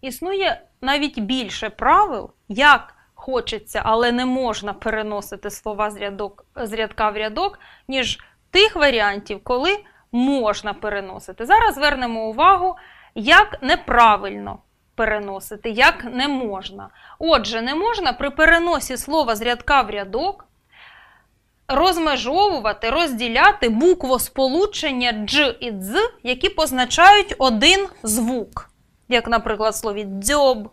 Існує навіть більше правил, як хочеться, але не можна переносити слова з, рядок, з рядка в рядок, ніж тих варіантів, коли можна переносити. Зараз звернемо увагу, як неправильно переносити, як не можна. Отже, не можна при переносі слова з рядка в рядок розмежовувати, розділяти буквосполучення дж і дз, які позначають один звук як, наприклад, слові дзьоб,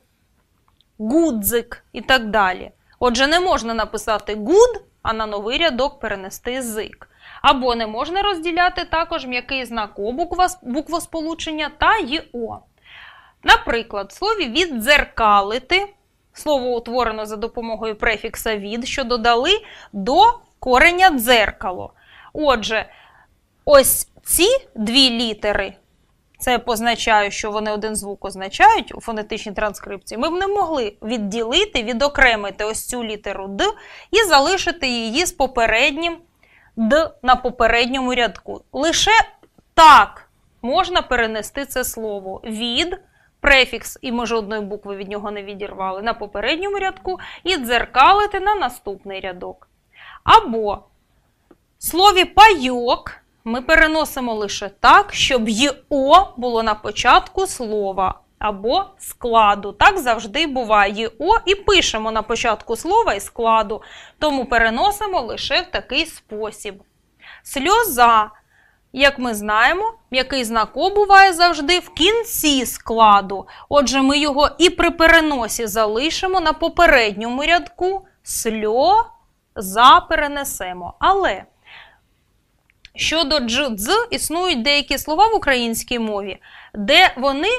гудзик і так далі. Отже, не можна написати гуд, а на новий рядок перенести зик. Або не можна розділяти також м'який знак О буквосполучення та ЄО. Наприклад, в слові віддзеркалити. Слово утворено за допомогою префікса від, що додали до кореня дзеркало. Отже, ось ці дві літери це позначаю, що вони один звук означають у фонетичній транскрипції, ми б не могли відділити, відокремити ось цю літеру Д і залишити її з попереднім Д на попередньому рядку. Лише так можна перенести це слово від. Префікс, і ми жодної букви від нього не відірвали на попередньому рядку і дзеркалити на наступний рядок. Або в слові пайок ми переносимо лише так, щоб ЄО було на початку слова або складу. Так завжди буває ЄО і пишемо на початку слова і складу, тому переносимо лише в такий спосіб. Сльоза, як ми знаємо, м'який знак О буває завжди в кінці складу. Отже, ми його і при переносі залишимо на попередньому рядку сльоза перенесемо. Але Щодо дждз існують деякі слова в українській мові, де вони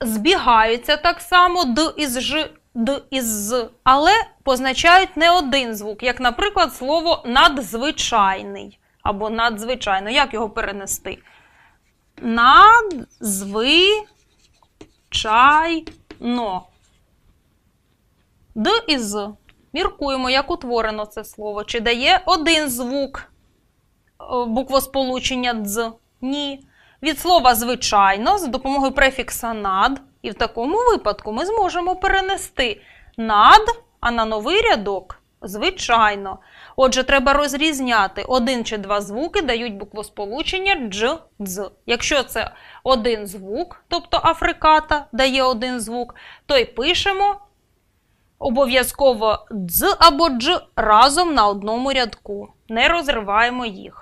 збігаються так само д із ж, д із з, але позначають не один звук, як, наприклад, слово надзвичайний або надзвичайно. Як його перенести? Надзвичайно. Д із. з. Міркуємо, як утворено це слово. Чи дає один звук? Е, буквосполучення дз, ні. Від слова звичайно, за допомогою префікса над. І в такому випадку ми зможемо перенести над, а на новий рядок звичайно. Отже, треба розрізняти один чи два звуки дають буквосполучення дж, дз. Якщо це один звук, тобто африката дає один звук, то й пишемо обов'язково дз або дж разом на одному рядку. Не розриваємо їх.